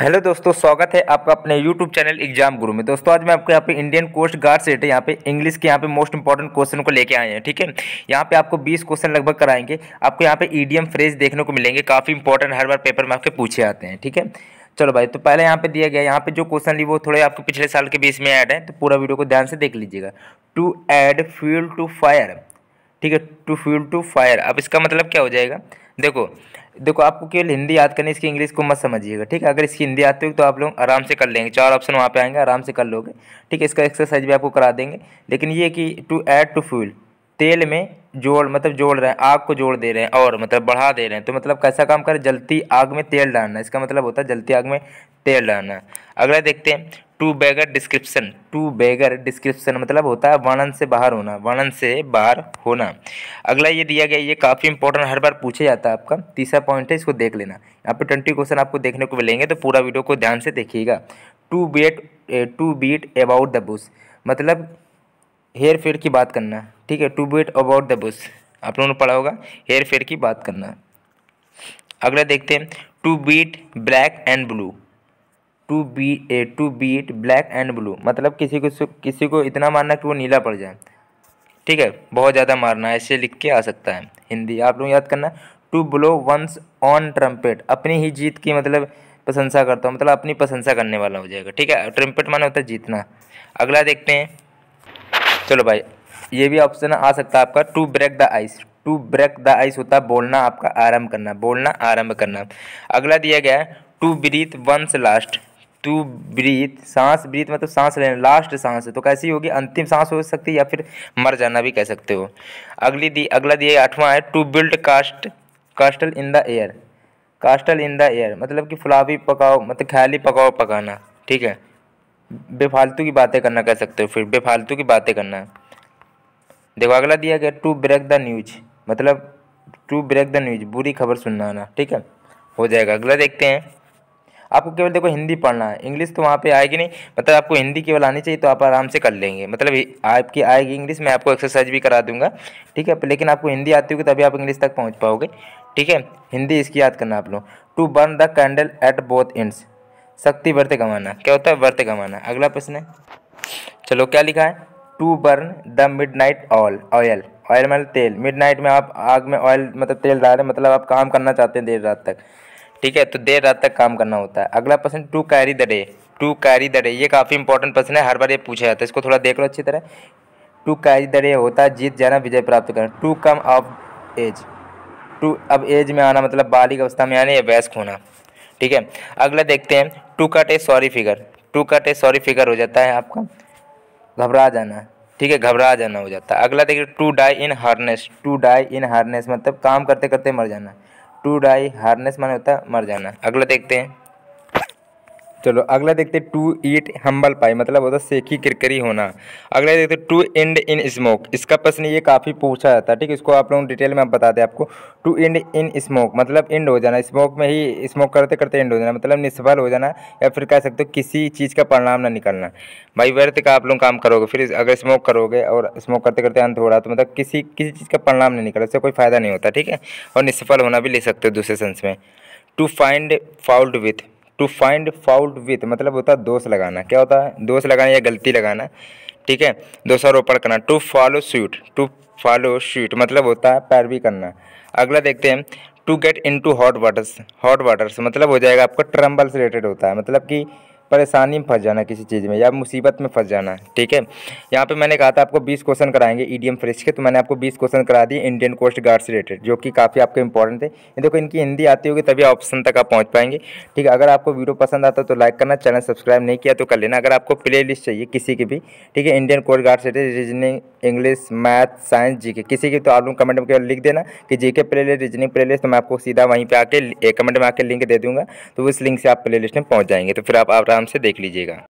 hello दोस्तों स्वागत है आपका अपने यूट्यूब चैनल एग्जाम गुरु में दोस्तों आज मैं आपको यहाँ पे इंडियन कोस्ट गार्ड सेट है यहाँ पे इंग्लिश के यहाँ पे मोस्ट इंपॉर्टेंट क्वेश्चन को लेके आए हैं ठीक है यहाँ पे आपको 20 क्वेश्चन लगभग कराएंगे आपको यहाँ पे ईडीएम फ्रेज देखने को मिलेंगे काफ़ी इंपॉर्टेंट हर बार पेपर में आपके पूछे आते हैं ठीक है चलो भाई तो पहले यहाँ पे दिया गया यहाँ पे जो क्वेश्चन ली वो थोड़े आपके पिछले साल के बीच में ऐड है तो पूरा वीडियो को ध्यान से देख लीजिएगा to add fuel to fire ठीक है टू फ्यूल टू फायर अब इसका मतलब क्या हो जाएगा देखो देखो आपको केवल हिंदी याद करनी इसकी इंग्लिश को मत समझिएगा ठीक है अगर इसकी हिंदी आती होगी तो आप लोग आराम से कर लेंगे चार ऑप्शन वहाँ पे आएंगे आराम से कर लोगे ठीक है इसका एक्सरसाइज भी आपको करा देंगे लेकिन ये कि टू ऐड टू फ्यूल तेल में जोड़ मतलब जोड़ रहे हैं आग को जोड़ दे रहे हैं और मतलब बढ़ा दे रहे हैं तो मतलब कैसा काम करें जलती आग में तेल डालना इसका मतलब होता है जलती आग में तेल डालना अगला देखते हैं to beggar description to beggar description मतलब होता है वर्णन से बाहर होना वर्णन से बाहर होना अगला ये दिया गया ये काफ़ी इंपॉर्टेंट हर बार पूछा जाता है आपका तीसरा पॉइंट है इसको देख लेना यहाँ पर ट्वेंटी क्वेश्चन आपको देखने को मिलेंगे तो पूरा वीडियो को ध्यान से देखिएगा to beat to beat about the bush मतलब हेयर फेयर की बात करना ठीक है to bet about the bush आप लोगों ने पढ़ा होगा हेयर फेयर की बात करना अगला देखते हैं to beat black and blue to be a to beat black and blue मतलब किसी को किसी को इतना मारना कि वो नीला पड़ जाए ठीक है बहुत ज़्यादा मारना ऐसे लिख के आ सकता है हिंदी आप लोग याद करना to blow once on trumpet अपनी ही जीत की मतलब प्रशंसा करता हूँ मतलब अपनी प्रशंसा करने वाला हो जाएगा ठीक है ट्रम्पेट माना होता है जीतना अगला देखते हैं चलो भाई ये भी ऑप्शन आ सकता है आपका to break the ice to break the ice होता है बोलना आपका आरंभ करना बोलना आरंभ करना अगला दिया गया है to breathe once last to breathe सांस ब्रीथ मतलब सांस लेना लास्ट सांस है तो कैसी होगी अंतिम सांस हो सकती है या फिर मर जाना भी कह सकते हो अगली दी अगला दिया आठवां है to build cast castle in the air castle in the air मतलब कि फुलावी पकाओ मतलब ख्याली पकाओ पकाना ठीक है बेफालतू की बातें करना कह सकते हो फिर बेफालतू की बातें करना देखो अगला दिया गया टू ब्रेक द न्यूज मतलब टू ब्रेक द न्यूज बुरी खबर सुनना आना ठीक है हो जाएगा अगला देखते हैं आपको केवल देखो हिंदी पढ़ना है इंग्लिश तो वहाँ पे आएगी नहीं मतलब आपको हिंदी केवल आनी चाहिए तो आप आराम से कर लेंगे मतलब आपकी आएगी इंग्लिश मैं आपको एक्सरसाइज भी करा दूंगा ठीक है लेकिन आपको हिंदी आती होगी तभी आप इंग्लिश तक पहुँच पाओगे ठीक है हिंदी इसकी याद करना आप लोग to burn the candle at both ends शक्ति व्रत कमाना क्या होता है वर्त कमाना अगला प्रश्न है चलो क्या लिखा है to burn the midnight oil oil oil मतलब तेल मिड नाइट में आप आग में ऑयल मतलब तेल डाल रहे मतलब आप काम करना चाहते हैं देर रात तक ठीक है तो देर रात तक काम करना होता है अगला प्रश्न to carry the day to carry the day ये काफ़ी इंपॉर्टेंट प्रश्न है हर बार ये पूछा जाता है इसको थोड़ा देख लो अच्छी तरह टू कैरी द डे होता है जीत जाना विजय प्राप्त करना to come of age to of age में आना मतलब बालिक अवस्था में आना या वयस्क होना ठीक है अगला देखते हैं to cut a sorry figure to cut a sorry figure हो जाता है आपका घबरा जाना ठीक है घबरा जाना हो जाता है अगला देखिए to die in harness to die in harness मतलब काम करते करते मर जाना टू डाई हार्नेस माने होता है मर जाना अगला देखते हैं चलो अगला देखते टू ईट हम्बल पाई मतलब होता है सेखी किरकरी होना अगला देखते टू एंड इन स्मोक इसका प्रश्न ये काफ़ी पूछा जाता है ठीक है इसको आप लोग डिटेल में आप बता दें आपको टू एंड इन स्मोक मतलब एंड हो जाना स्मोक में ही स्मोक करते करते एंड हो जाना मतलब निष्फल हो जाना या फिर कह सकते हो किसी चीज़ का परिणाम ना निकलना भाई व्यर्थ का आप लोग काम करोगे फिर अगर स्मोक करोगे और स्मोक करते करते अंत हो रहा तो मतलब किसी किसी चीज़ का परिणाम नहीं निकल उससे कोई फ़ायदा नहीं होता ठीक है और निष्फल होना भी ले सकते हो दूसरे सेंस में to find fouled with to find fault with मतलब होता है दोष लगाना क्या होता है दोष लगाना या गलती लगाना ठीक है दोषारोपण करना to follow sweet to follow suit मतलब होता है पैरवी करना अगला देखते हैं to get into hot waters hot waters मतलब हो जाएगा आपका ट्रम्बल से रिलेटेड होता है मतलब कि परेशानी में फंस जाना किसी चीज़ में या मुसीबत में फंस जाना ठीक है यहाँ पे मैंने कहा था आपको 20 क्वेश्चन कराएंगे ईडीएम e फ्रेश के तो मैंने आपको 20 क्वेश्चन करा दिए इंडियन कोस्ट गार्ड से रिलेटेड जो कि काफ़ी आपको इंपॉर्टेंट थे ये देखो इनकी हिंदी आती होगी तभी ऑप्शन तक आप पहुँच पाएंगे ठीक है अगर आपको वीडियो पसंद आता तो लाइक करना चैनल सब्सक्राइब नहीं किया तो कर लेना अगर आपको प्ले चाहिए किसी की भी ठीक है इंडियन कोस्ट गार्ड से related reasoning English math science जी किसी की तो आप लोग कमेंट में लिख देना कि जी के प्ले रीजनिंग प्ले लिस्ट तो मैं आपको सीधा वहीं पर आके कमेंट में आकर लिंक दे दूँगा तो उस लिंक से आप प्ले लिस्ट में पहुँच जाएंगे तो फिर आप आराम से देख लीजिएगा